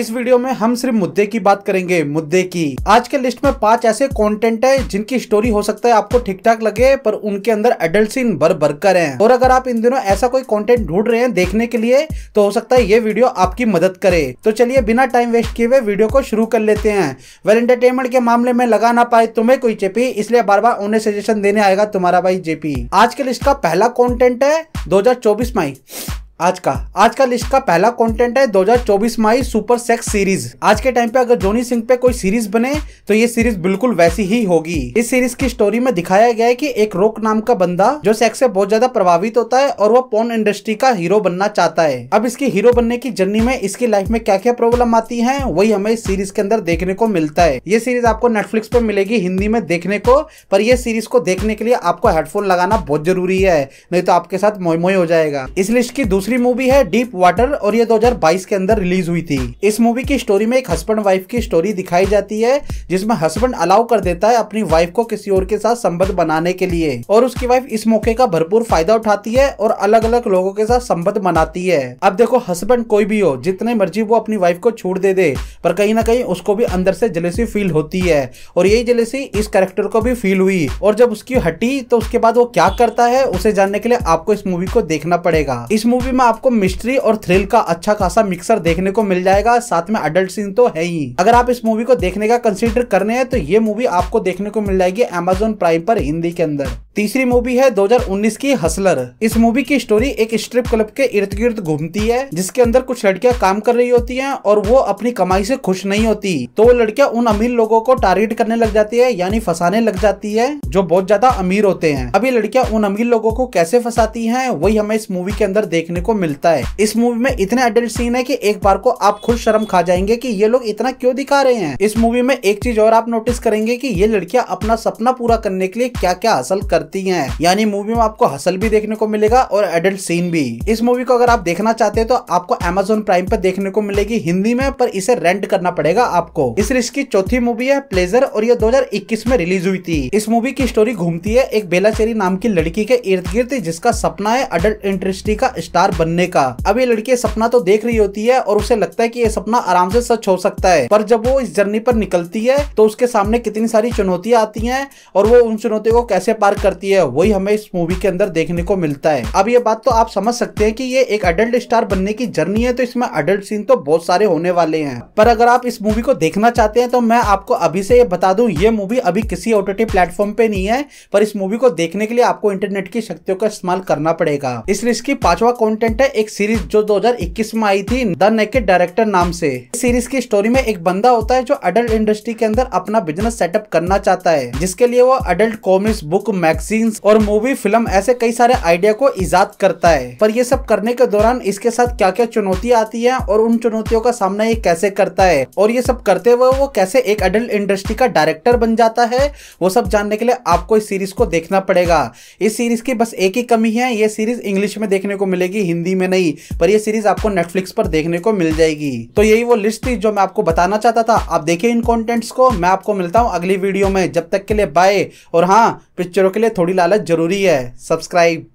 इस वीडियो में हम सिर्फ मुद्दे की बात करेंगे मुद्दे की आज के लिस्ट में पांच ऐसे कंटेंट है जिनकी स्टोरी हो सकता है आपको ठीक ठाक लगे पर उनके अंदर एडल्ट सीन भर भर कर है और अगर आप इन दिनों ऐसा कोई कंटेंट ढूंढ रहे हैं देखने के लिए तो हो सकता है ये वीडियो आपकी मदद करे तो चलिए बिना टाइम वेस्ट किए हुए वीडियो को शुरू कर लेते हैं वेल एंटरटेनमेंट के मामले में लगा ना पाए तुम्हें कोई चेपी इसलिए बार बार उन्हें सजेशन देने आएगा तुम्हारा भाई जेपी आज के लिस्ट का पहला कॉन्टेंट है दो हजार में आज का आज का लिस्ट का पहला कंटेंट है 2024 माई सुपर सेक्स सीरीज आज के टाइम पे अगर जोनी सिंह पे कोई सीरीज बने तो ये सीरीज बिल्कुल वैसी ही होगी इस सीरीज की स्टोरी में दिखाया गया है कि एक रोक नाम का बंदा जो सेक्स से बहुत ज्यादा प्रभावित होता है और वो पोर्न इंडस्ट्री का हीरो बनना चाहता है अब इसकी हीरो बनने की जर्नी में इसकी लाइफ में क्या क्या प्रॉब्लम आती है वही हमें इस सीरीज के अंदर देखने को मिलता है ये सीरीज आपको नेटफ्लिक्स पर मिलेगी हिंदी में देखने को पर यह सीरीज को देखने के लिए आपको हेडफोन लगाना बहुत जरूरी है नहीं तो आपके साथ मोई मोई हो जाएगा इस लिस्ट की दूसरी दूसरी मूवी है डीप वाटर और ये 2022 के अंदर रिलीज हुई थी इस मूवी की स्टोरी में एक हस्बैंड वाइफ की स्टोरी दिखाई जाती है जिसमें हस्बैंड अलाउ कर देता है अपनी वाइफ को किसी और के साथ संबंध बनाने के लिए और उसकी वाइफ इस मौके का भरपूर फायदा उठाती है और अलग अलग लोगों के साथ संबंध बनाती है अब देखो हस्बैंड कोई भी हो जितने मर्जी वो अपनी वाइफ को छूट दे दे पर कहीं ना कहीं उसको भी अंदर से जलेसी फील होती है और यही जलेसी इस कैरेक्टर को भी फील हुई और जब उसकी हटी तो उसके बाद वो क्या करता है उसे जानने के लिए आपको इस मूवी को देखना पड़ेगा इस मूवी में आपको मिस्ट्री और थ्रिल का अच्छा खासा मिक्सर देखने को मिल जाएगा साथ में अडल्ट सीन तो है ही अगर आप इस मूवी को देखने का कंसिडर करने हैं तो ये मूवी आपको देखने को मिल जाएगी अमेजोन प्राइम पर हिंदी के अंदर तीसरी मूवी है 2019 की हसलर इस मूवी की स्टोरी एक स्ट्रिप क्लब के इर्द गिर्द घूमती है जिसके अंदर कुछ लड़कियां काम कर रही होती हैं और वो अपनी कमाई से खुश नहीं होती तो वो लड़कियां उन अमीर लोगों को टारगेट करने लग जाती है यानी फंसाने लग जाती है जो बहुत ज्यादा अमीर होते हैं अभी ये लड़कियां उन अमीर लोगों को कैसे फंसाती है वही हमें इस मूवी के अंदर देखने को मिलता है इस मूवी में इतने अडल्ट सीन है की एक बार को आप खुद शर्म खा जाएंगे की ये लोग इतना क्यों दिखा रहे हैं इस मूवी में एक चीज और आप नोटिस करेंगे की ये लड़कियाँ अपना सपना पूरा करने के लिए क्या क्या हासिल कर करती है यानी मूवी में आपको हसल भी देखने को मिलेगा और एडल्ट सीन भी इस मूवी को अगर आप देखना चाहते हैं तो आपको एमेजोन प्राइम पर देखने को मिलेगी हिंदी में पर इसे रेंट करना पड़ेगा आपको इस रिस्क की चौथी मूवी है प्लेजर और यह 2021 में रिलीज हुई थी इस मूवी की स्टोरी घूमती है एक बेलाचेरी नाम की लड़की के इर्द गिर्द जिसका सपना है अडल्ट इंडस्ट्री का स्टार बनने का अब ये लड़की सपना तो देख रही होती है और उसे लगता है की ये सपना आराम से सच हो सकता है पर जब वो इस जर्नी पर निकलती है तो उसके सामने कितनी सारी चुनौतियां आती है और वो उन चुनौतियों को कैसे पार कर करती है वही हमें इस मूवी के अंदर देखने को मिलता है अब ये बात तो आप समझ सकते हैं कि ये एक अडल्ट स्टार बनने की जर्नी है तो इसमें अडल्ट सीन तो बहुत सारे होने वाले हैं पर अगर आप इस मूवी को देखना चाहते हैं तो मैं आपको अभी से ये बता दूं ये मूवी अभी किसी ओटीटी प्लेटफॉर्म पे नहीं है पर इस मूवी को देखने के लिए आपको इंटरनेट की शक्तियों का इस्तेमाल करना पड़ेगा इस सीरीज की पांचवा कॉन्टेंट है एक सीरीज जो दो में आई थी द नेकेट डायरेक्टर नाम से इस सीरीज की स्टोरी में एक बंदा होता है जो अडल्ट इंडस्ट्री के अंदर अपना बिजनेस सेटअप करना चाहता है जिसके लिए वो adult comics book max magazines और मूवी फिल्म ऐसे कई सारे आइडिया को ईजाद करता है पर ये सब करने के दौरान इसके साथ क्या क्या चुनौतियाँ आती है और उन चुनौतियों का सामना ये कैसे करता है और ये सब करते हुए वो कैसे एक अडल्ट इंडस्ट्री का डायरेक्टर बन जाता है वो सब जानने के लिए आपको इस सीरीज को देखना पड़ेगा इस सीरीज की बस एक ही कमी है ये सीरीज इंग्लिश में देखने को मिलेगी हिंदी में नहीं पर यह सीरीज आपको नेटफ्लिक्स पर देखने को मिल जाएगी तो यही वो लिस्ट थी जो मैं आपको बताना चाहता था आप देखिए इन कॉन्टेंट्स को मैं आपको मिलता हूँ अगली वीडियो में जब तक के लिए बाय और हाँ पिक्चरों के लिए थोड़ी लालच जरूरी है सब्सक्राइब